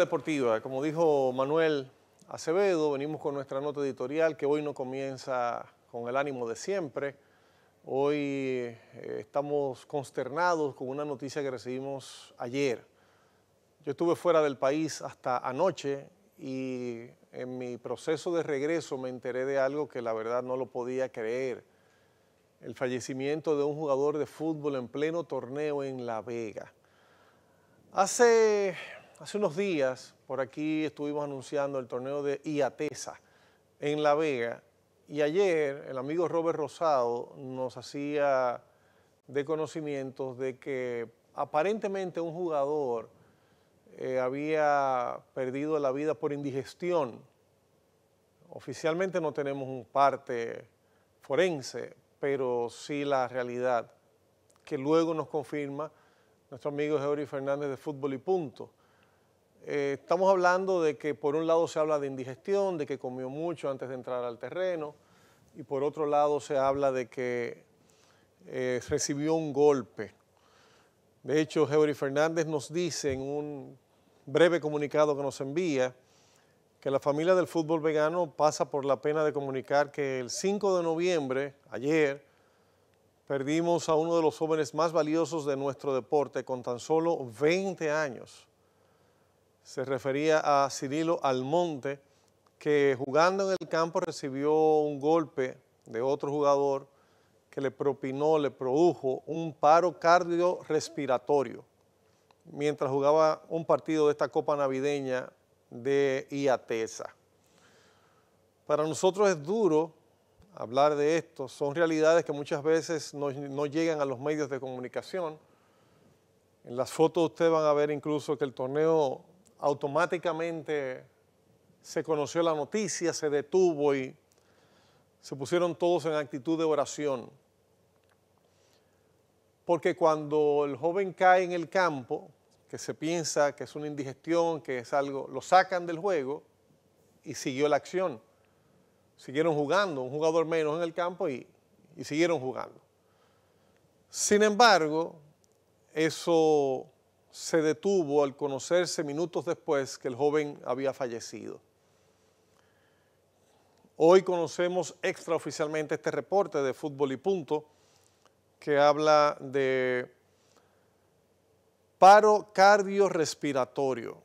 deportiva, como dijo Manuel Acevedo, venimos con nuestra nota editorial que hoy no comienza con el ánimo de siempre. Hoy eh, estamos consternados con una noticia que recibimos ayer. Yo estuve fuera del país hasta anoche y en mi proceso de regreso me enteré de algo que la verdad no lo podía creer. El fallecimiento de un jugador de fútbol en pleno torneo en La Vega. Hace Hace unos días por aquí estuvimos anunciando el torneo de IATESA en La Vega y ayer el amigo Robert Rosado nos hacía de conocimientos de que aparentemente un jugador eh, había perdido la vida por indigestión. Oficialmente no tenemos un parte forense, pero sí la realidad que luego nos confirma nuestro amigo Geori Fernández de Fútbol y Punto. Eh, estamos hablando de que por un lado se habla de indigestión, de que comió mucho antes de entrar al terreno, y por otro lado se habla de que eh, recibió un golpe. De hecho, Jeffrey Fernández nos dice en un breve comunicado que nos envía que la familia del fútbol vegano pasa por la pena de comunicar que el 5 de noviembre, ayer, perdimos a uno de los jóvenes más valiosos de nuestro deporte con tan solo 20 años se refería a Cirilo Almonte, que jugando en el campo recibió un golpe de otro jugador que le propinó, le produjo un paro cardiorrespiratorio mientras jugaba un partido de esta Copa Navideña de IATESA. Para nosotros es duro hablar de esto, son realidades que muchas veces no, no llegan a los medios de comunicación. En las fotos ustedes van a ver incluso que el torneo automáticamente se conoció la noticia, se detuvo y se pusieron todos en actitud de oración. Porque cuando el joven cae en el campo, que se piensa que es una indigestión, que es algo, lo sacan del juego y siguió la acción. Siguieron jugando, un jugador menos en el campo y, siguieron jugando. Sin embargo, eso se detuvo al conocerse minutos después que el joven había fallecido. Hoy conocemos extraoficialmente este reporte de Fútbol y Punto que habla de paro cardiorrespiratorio.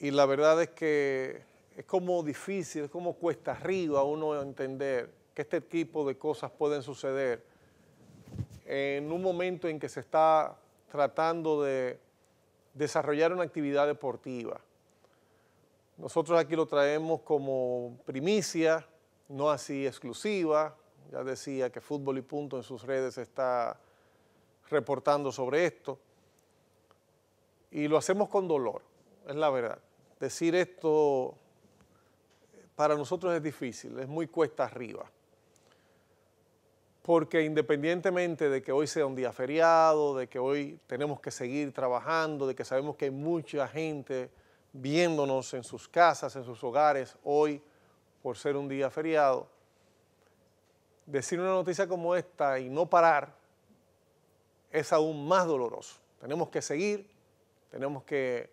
Y la verdad es que es como difícil, es como cuesta arriba uno entender que este tipo de cosas pueden suceder en un momento en que se está tratando de desarrollar una actividad deportiva. Nosotros aquí lo traemos como primicia, no así exclusiva. Ya decía que Fútbol y Punto en sus redes está reportando sobre esto. Y lo hacemos con dolor, es la verdad. Decir esto para nosotros es difícil, es muy cuesta arriba porque independientemente de que hoy sea un día feriado, de que hoy tenemos que seguir trabajando, de que sabemos que hay mucha gente viéndonos en sus casas, en sus hogares, hoy por ser un día feriado, decir una noticia como esta y no parar es aún más doloroso. Tenemos que seguir, tenemos que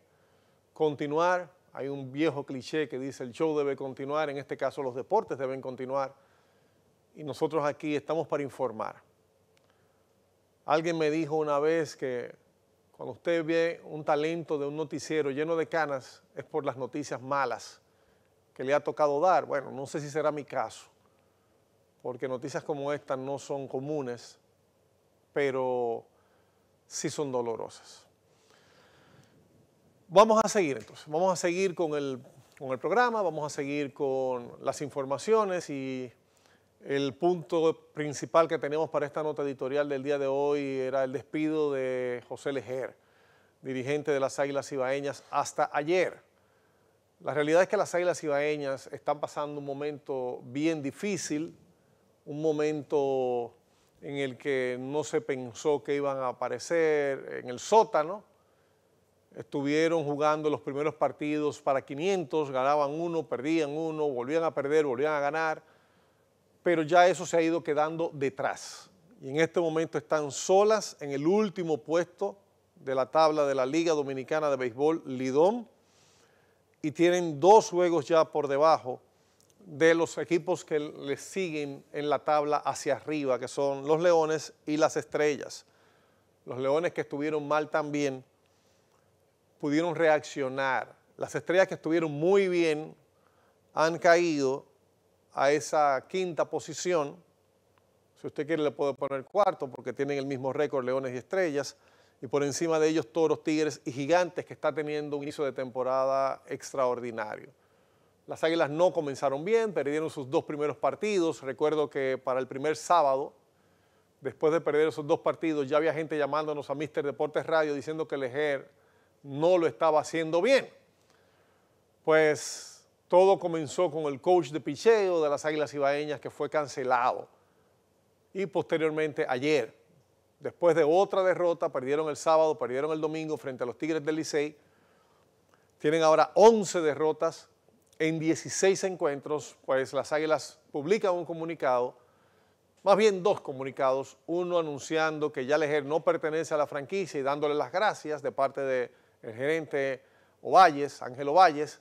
continuar. Hay un viejo cliché que dice el show debe continuar, en este caso los deportes deben continuar y nosotros aquí estamos para informar. Alguien me dijo una vez que cuando usted ve un talento de un noticiero lleno de canas es por las noticias malas que le ha tocado dar. Bueno, no sé si será mi caso, porque noticias como estas no son comunes, pero sí son dolorosas. Vamos a seguir entonces, vamos a seguir con el, con el programa, vamos a seguir con las informaciones y el punto principal que tenemos para esta nota editorial del día de hoy era el despido de José Lejer, dirigente de las Águilas Ibaeñas, hasta ayer. La realidad es que las Águilas Ibaeñas están pasando un momento bien difícil, un momento en el que no se pensó que iban a aparecer en el sótano. Estuvieron jugando los primeros partidos para 500, ganaban uno, perdían uno, volvían a perder, volvían a ganar pero ya eso se ha ido quedando detrás. Y en este momento están solas en el último puesto de la tabla de la Liga Dominicana de Béisbol, Lidón, y tienen dos juegos ya por debajo de los equipos que les siguen en la tabla hacia arriba, que son los Leones y las Estrellas. Los Leones que estuvieron mal también pudieron reaccionar. Las Estrellas que estuvieron muy bien han caído a esa quinta posición. Si usted quiere le puede poner cuarto porque tienen el mismo récord Leones y Estrellas. Y por encima de ellos Toros, Tigres y Gigantes que está teniendo un inicio de temporada extraordinario. Las Águilas no comenzaron bien, perdieron sus dos primeros partidos. Recuerdo que para el primer sábado, después de perder esos dos partidos, ya había gente llamándonos a Mister Deportes Radio diciendo que Lejer no lo estaba haciendo bien. Pues todo comenzó con el coach de picheo de las Águilas Ibaeñas que fue cancelado. Y posteriormente ayer, después de otra derrota, perdieron el sábado, perdieron el domingo frente a los Tigres del Licey. Tienen ahora 11 derrotas en 16 encuentros, pues las Águilas publican un comunicado, más bien dos comunicados, uno anunciando que ya no pertenece a la franquicia y dándole las gracias de parte del gerente Ovalles, Ángel Ovalles,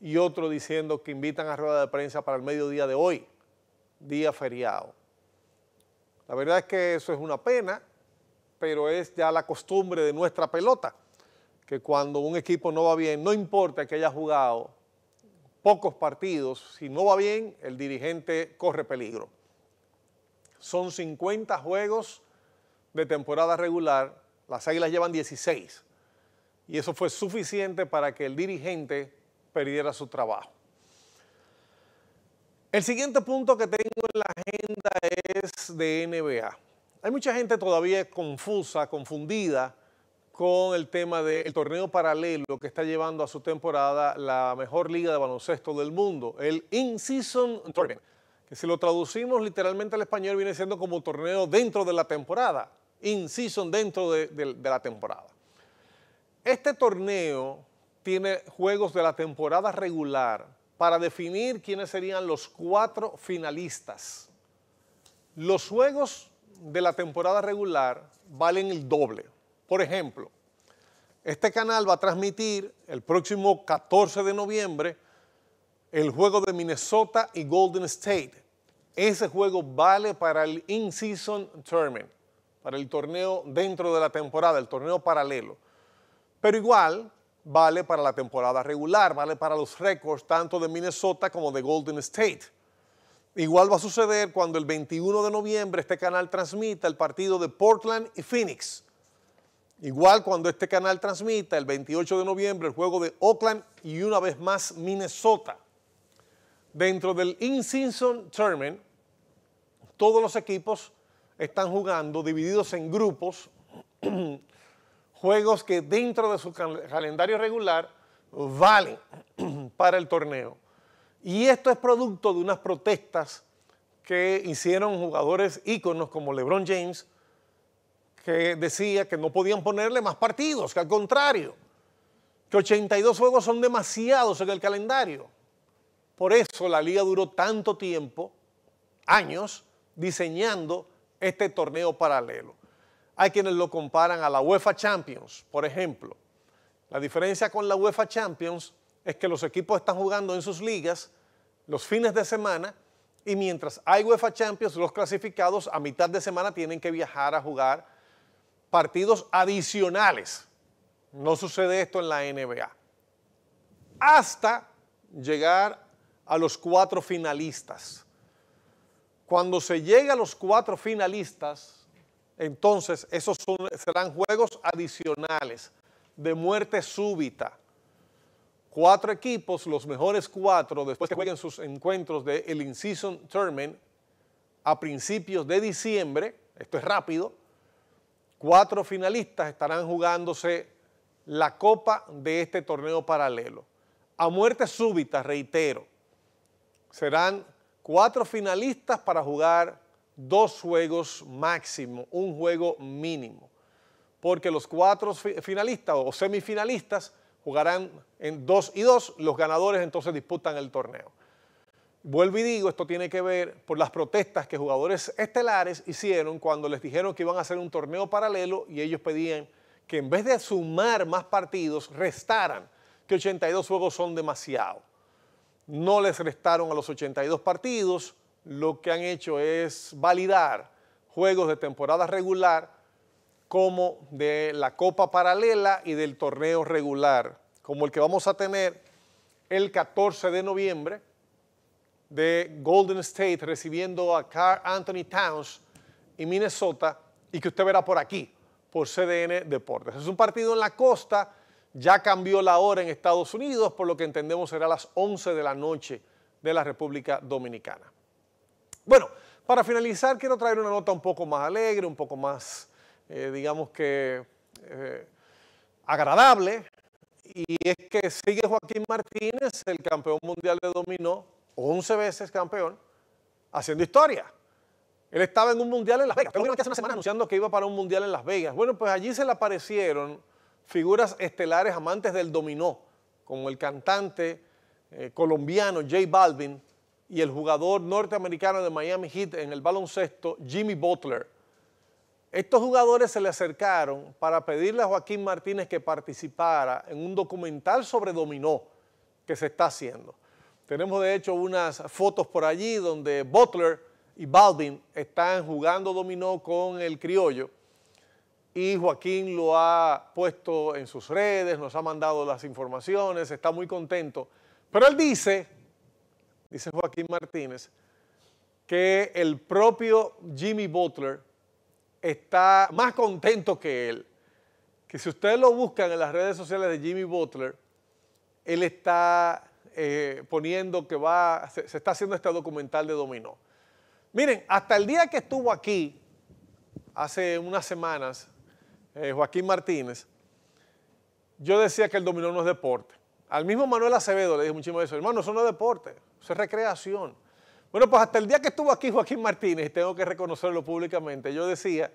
y otro diciendo que invitan a rueda de prensa para el mediodía de hoy, día feriado. La verdad es que eso es una pena, pero es ya la costumbre de nuestra pelota, que cuando un equipo no va bien, no importa que haya jugado pocos partidos, si no va bien, el dirigente corre peligro. Son 50 juegos de temporada regular, las Águilas llevan 16, y eso fue suficiente para que el dirigente perdiera su trabajo. El siguiente punto que tengo en la agenda es de NBA. Hay mucha gente todavía confusa, confundida con el tema del torneo paralelo que está llevando a su temporada la mejor liga de baloncesto del mundo, el In-Season Tournament, que si lo traducimos literalmente al español viene siendo como torneo dentro de la temporada, In-Season dentro de, de la temporada. Este torneo tiene juegos de la temporada regular para definir quiénes serían los cuatro finalistas. Los juegos de la temporada regular valen el doble. Por ejemplo, este canal va a transmitir el próximo 14 de noviembre el juego de Minnesota y Golden State. Ese juego vale para el In-Season Tournament, para el torneo dentro de la temporada, el torneo paralelo. Pero igual, vale para la temporada regular, vale para los récords tanto de Minnesota como de Golden State. Igual va a suceder cuando el 21 de noviembre este canal transmita el partido de Portland y Phoenix. Igual cuando este canal transmita el 28 de noviembre el juego de Oakland y una vez más Minnesota. Dentro del In-Season Tournament, todos los equipos están jugando divididos en grupos juegos que dentro de su calendario regular valen para el torneo. Y esto es producto de unas protestas que hicieron jugadores íconos como LeBron James, que decía que no podían ponerle más partidos, que al contrario, que 82 juegos son demasiados en el calendario. Por eso la liga duró tanto tiempo, años, diseñando este torneo paralelo. Hay quienes lo comparan a la UEFA Champions, por ejemplo. La diferencia con la UEFA Champions es que los equipos están jugando en sus ligas los fines de semana y mientras hay UEFA Champions, los clasificados a mitad de semana tienen que viajar a jugar partidos adicionales. No sucede esto en la NBA. Hasta llegar a los cuatro finalistas. Cuando se llega a los cuatro finalistas, entonces, esos serán juegos adicionales de muerte súbita. Cuatro equipos, los mejores cuatro, después que jueguen sus encuentros del el In-Season Tournament a principios de diciembre, esto es rápido, cuatro finalistas estarán jugándose la copa de este torneo paralelo. A muerte súbita, reitero, serán cuatro finalistas para jugar dos juegos máximo, un juego mínimo, porque los cuatro finalistas o semifinalistas jugarán en dos y dos, los ganadores entonces disputan el torneo. Vuelvo y digo, esto tiene que ver por las protestas que jugadores estelares hicieron cuando les dijeron que iban a hacer un torneo paralelo y ellos pedían que en vez de sumar más partidos, restaran, que 82 juegos son demasiado. No les restaron a los 82 partidos, lo que han hecho es validar juegos de temporada regular como de la Copa Paralela y del torneo regular, como el que vamos a tener el 14 de noviembre de Golden State recibiendo a Carl Anthony Towns y Minnesota y que usted verá por aquí, por CDN Deportes. Es un partido en la costa, ya cambió la hora en Estados Unidos, por lo que entendemos será las 11 de la noche de la República Dominicana. Bueno, para finalizar quiero traer una nota un poco más alegre, un poco más, eh, digamos que, eh, agradable, y es que sigue Joaquín Martínez, el campeón mundial de dominó, 11 veces campeón, haciendo historia. Él estaba en un mundial en Las Vegas. una semana anunciando que iba para un mundial en Las Vegas. Bueno, pues allí se le aparecieron figuras estelares amantes del dominó, como el cantante eh, colombiano J Balvin, y el jugador norteamericano de Miami Heat en el baloncesto, Jimmy Butler. Estos jugadores se le acercaron para pedirle a Joaquín Martínez que participara en un documental sobre dominó que se está haciendo. Tenemos de hecho unas fotos por allí donde Butler y Baldwin están jugando dominó con el criollo y Joaquín lo ha puesto en sus redes, nos ha mandado las informaciones, está muy contento. Pero él dice dice Joaquín Martínez, que el propio Jimmy Butler está más contento que él. Que si ustedes lo buscan en las redes sociales de Jimmy Butler, él está eh, poniendo que va, se, está haciendo este documental de Dominó. Miren, hasta el día que estuvo aquí, hace unas semanas, eh, Joaquín Martínez, yo decía que el dominó no es deporte. Al mismo Manuel Acevedo le dije muchísimo eso, hermano, eso no es deporte, eso es recreación. Bueno, pues hasta el día que estuvo aquí Joaquín Martínez, tengo que reconocerlo públicamente, yo decía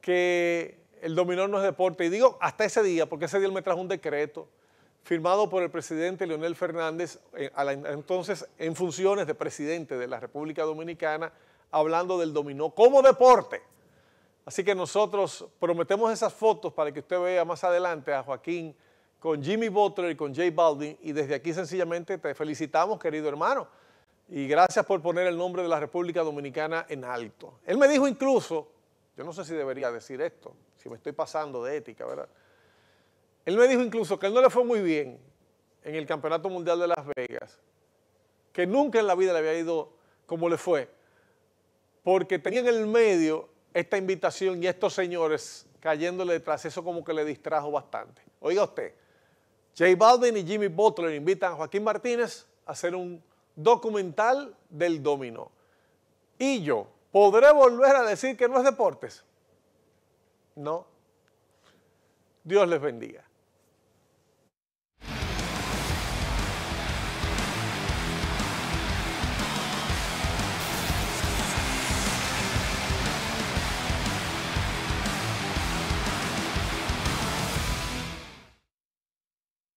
que el dominó no es deporte. Y digo hasta ese día, porque ese día él me trajo un decreto firmado por el presidente Leonel Fernández, eh, entonces en funciones de presidente de la República Dominicana, hablando del dominó como deporte. Así que nosotros prometemos esas fotos para que usted vea más adelante a Joaquín con Jimmy Butler y con Jay baldwin Y desde aquí sencillamente te felicitamos, querido hermano. Y gracias por poner el nombre de la República Dominicana en alto. Él me dijo incluso, yo no sé si debería decir esto, si me estoy pasando de ética, ¿verdad? Él me dijo incluso que él no le fue muy bien en el Campeonato Mundial de Las Vegas, que nunca en la vida le había ido como le fue, porque tenía en el medio esta invitación y estos señores cayéndole detrás, eso como que le distrajo bastante. Oiga usted, Jay Baldwin y Jimmy Butler invitan a Joaquín Martínez a hacer un documental del dominó. Y yo, ¿podré volver a decir que no es deportes? No. Dios les bendiga.